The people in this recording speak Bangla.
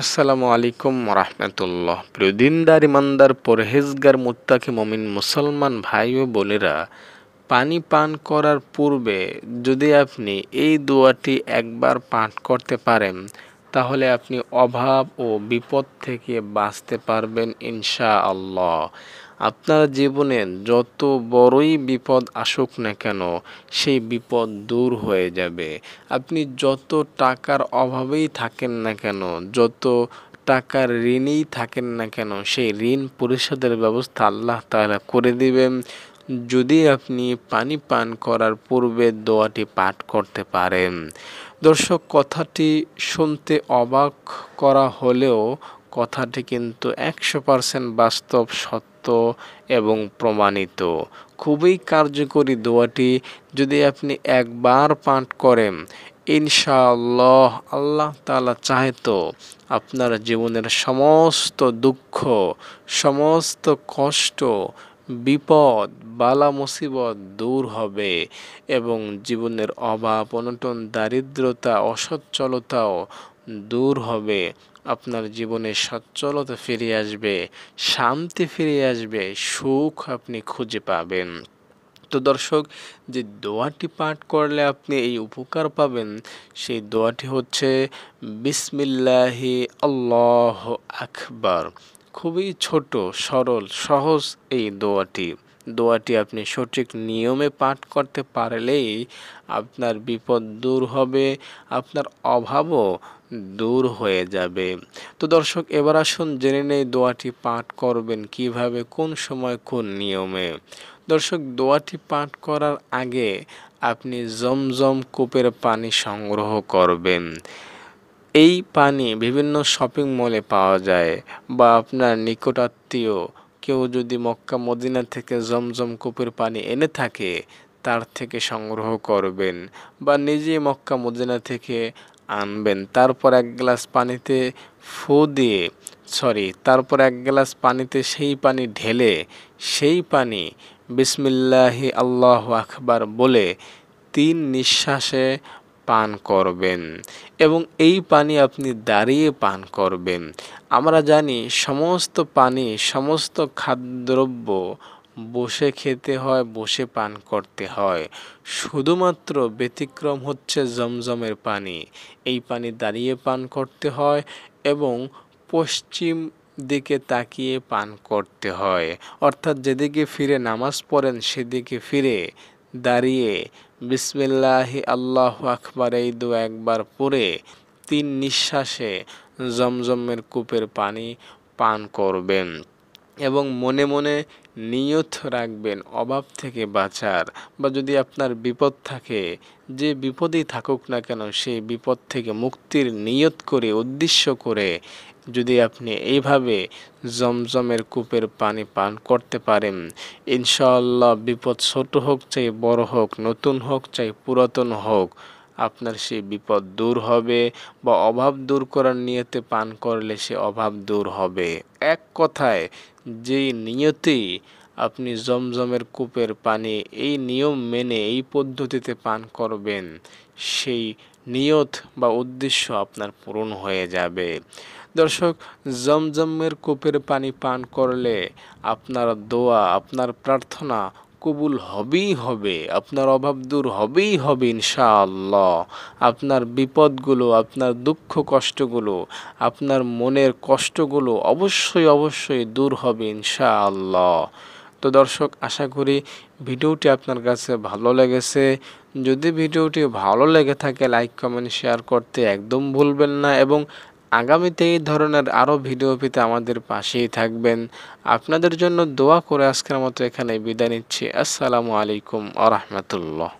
আসসালামু আলাইকুম রহমতুল্লাহ প্রিয় দিনদার ইমানদার পরহেজগার মুত্তাকি মমিন মুসলমান ভাই ও বোনেরা পানি পান করার পূর্বে যদি আপনি এই দোয়াটি একবার পাঠ করতে পারেন তাহলে আপনি অভাব ও বিপদ থেকে বাঁচতে পারবেন ইনশা আল্লাহ আপনার জীবনে যত বড়ই বিপদ আসুক না কেন সেই বিপদ দূর হয়ে যাবে আপনি যত টাকার অভাবেই থাকেন না কেন যত টাকার ঋণেই থাকেন না কেন সেই ঋণ পরিশোধের ব্যবস্থা আল্লাহ তারা করে দিবেন যদি আপনি পানি পান করার পূর্বে দোয়াটি পাঠ করতে পারেন দর্শক কথাটি শুনতে অবাক করা হলেও কথাটি কিন্তু একশো পারসেন্ট বাস্তব সত্য এবং প্রমাণিত খুবই কার্যকরী দোয়াটি যদি আপনি একবার পাঠ করেন ইনশাআল্লাহ আল্লাহ তালা চাহে তো আপনার জীবনের সমস্ত দুঃখ সমস্ত কষ্ট বিপদ বালা মুসিবত দূর হবে এবং জীবনের অভাব অনটন দারিদ্রতা অসচ্ছলতাও দূর হবে আপনার জীবনে সচ্ছলতা ফিরে আসবে শান্তি ফিরে আসবে সুখ আপনি খুঁজে পাবেন তো দর্শক যে দোয়াটি পাঠ করলে আপনি এই উপকার পাবেন সেই দোয়াটি হচ্ছে বিসমিল্লাহি আল্লাহ আকবর খুবই ছোট সরল সহজ এই দোয়াটি দোয়াটি আপনি সঠিক নিয়মে পাঠ করতে পারলেই আপনার বিপদ দূর হবে আপনার অভাবও দূর হয়ে যাবে তো দর্শক এবার আসুন জেনে নেই দোয়াটি পাঠ করবেন কিভাবে কোন সময় কোন নিয়মে দর্শক দোয়াটি পাঠ করার আগে আপনি জমজম কূপের পানি সংগ্রহ করবেন এই পানি বিভিন্ন শপিং মলে পাওয়া যায় বা আপনার নিকটাত্মীয় কেউ যদি মক্কা মদিনা থেকে জমজম কূপের পানি এনে থাকে তার থেকে সংগ্রহ করবেন বা নিজে মক্কা মদিনা থেকে আনবেন তারপর এক গ্লাস পানিতে ফু দিয়ে সরি তারপর এক গ্লাস পানিতে সেই পানি ঢেলে সেই পানি বিসমিল্লাহি আল্লাহ আকবার বলে তিন নিঃশ্বাসে পান করবেন এবং এই পানি আপনি দাঁড়িয়ে পান করবেন আমরা জানি সমস্ত পানি সমস্ত খাদ্যদ্রব্য বসে খেতে হয় বসে পান করতে হয় শুধুমাত্র ব্যতিক্রম হচ্ছে জমজমের পানি এই পানি দাঁড়িয়ে পান করতে হয় এবং পশ্চিম দিকে তাকিয়ে পান করতে হয় অর্থাৎ যেদিকে ফিরে নামাজ পড়েন সেদিকে ফিরে দাঁড়িয়ে বিসমিল্লাহি আল্লাহ আকবর এই দু একবার পরে তিন নিঃশ্বাসে জমজমের কূপের পানি পান করবেন এবং মনে মনে নিয়ত রাখবেন অভাব থেকে বাঁচার বা যদি আপনার বিপদ থাকে যে বিপদেই থাকুক না কেন সেই বিপদ থেকে মুক্তির নিয়ত করে উদ্দেশ্য করে যদি আপনি এইভাবে জমজমের কূপের পানি পান করতে পারেন ইনশাআল্লাহ বিপদ ছোট হোক চাই বড় হোক নতুন হোক চাই পুরাতন হোক আপনার সেই বিপদ দূর হবে বা অভাব দূর করার নিয়তে পান করলে সে অভাব দূর হবে এক কথায় যেই নিয়তি আপনি জমজমের কূপের পানি এই নিয়ম মেনে এই পদ্ধতিতে পান করবেন সেই নিয়ত বা উদ্দেশ্য আপনার পূরণ হয়ে যাবে দর্শক জমজমের কূপের পানি পান করলে আপনার দোয়া আপনার প্রার্থনা কবুল হবেই হবে আপনার অভাব দূর হবেই হবে ইনশাআল্লাহ আপনার বিপদগুলো আপনার দুঃখ কষ্টগুলো আপনার মনের কষ্টগুলো অবশ্যই অবশ্যই দূর হবে ইনশাআল্লাহ তো দর্শক আশা করি ভিডিওটি আপনার কাছে ভালো লেগেছে যদি ভিডিওটি ভালো লেগে থাকে লাইক কমেন্ট শেয়ার করতে একদম ভুলবেন না এবং আগামীতে এই ধরনের আরও ভিডিও পেতে আমাদের পাশেই থাকবেন আপনাদের জন্য দোয়া করে আজকের মতো এখানে বিদায় নিচ্ছি আসসালামু আলাইকুম আ রহমতুল্লাহ